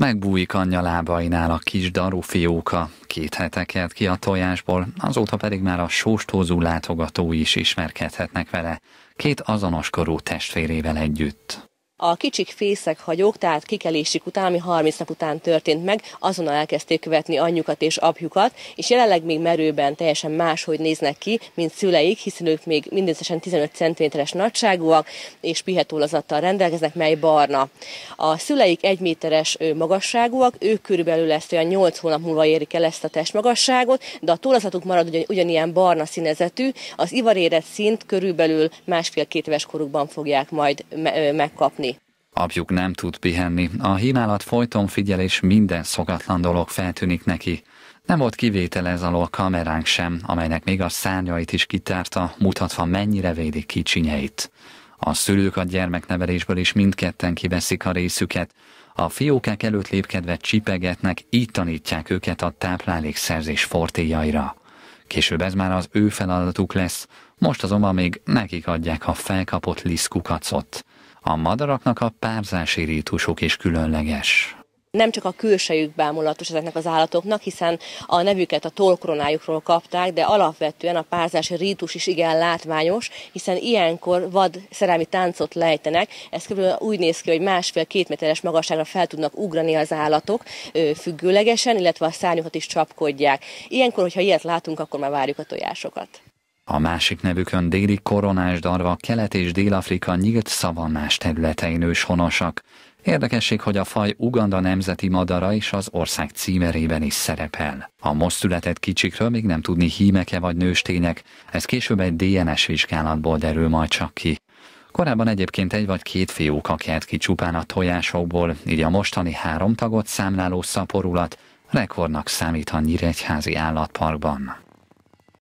Megbújik anyja lábainál a kis daru fióka, két hete ki a tojásból, azóta pedig már a sóstózú látogatói is ismerkedhetnek vele, két azonos korú testvérével együtt. A kicsik fészek hagyók, tehát kikelésik után, ami 30 nap után történt meg, azonnal elkezdték követni anyjukat és apjukat, és jelenleg még merőben teljesen máshogy néznek ki, mint szüleik, hiszen ők még mindösszesen 15 cm-es nagyságúak, és pihetólazattal rendelkeznek, mely barna. A szüleik 1 méteres magasságúak, ők körülbelül ezt olyan 8 hónap múlva érik el ezt a testmagasságot, de a tollazatuk marad ugyan, ugyanilyen barna színezetű, az ivarérett szint körülbelül másfél-két éves korukban fogják majd me- megkapni. Apjuk nem tud pihenni, a hínálat folyton figyel és minden szokatlan dolog feltűnik neki. Nem volt kivétel ez alól kameránk sem, amelynek még a szárnyait is kitárta, mutatva mennyire védik kicsinyeit. A szülők a gyermeknevelésből is mindketten kiveszik a részüket, a fiókák előtt lépkedve csipegetnek, így tanítják őket a táplálékszerzés fortéjaira. Később ez már az ő feladatuk lesz, most azonban még nekik adják a felkapott liszkukacot. A madaraknak a párzási rítusuk is különleges. Nem csak a külsejük bámulatos ezeknek az állatoknak, hiszen a nevüket a tollkoronájukról kapták, de alapvetően a párzási rítus is igen látványos, hiszen ilyenkor vad szerelmi táncot lejtenek. Ez kb. úgy néz ki, hogy másfél-két méteres magasságra fel tudnak ugrani az állatok függőlegesen, illetve a szárnyokat is csapkodják. Ilyenkor, hogyha ilyet látunk, akkor már várjuk a tojásokat. A másik nevükön déli koronás darva Kelet és Dél-Afrika nyílt szavannás területein őshonosak. Érdekesség, hogy a faj Uganda nemzeti madara is az ország címerében is szerepel. A most született kicsikről még nem tudni hímeke vagy nőstények, ez később egy DNS vizsgálatból derül majd csak ki. Korábban egyébként egy vagy két fióka kelt ki csupán a tojásokból, így a mostani három tagot számláló szaporulat rekordnak számít a Nyíregyházi állatparkban.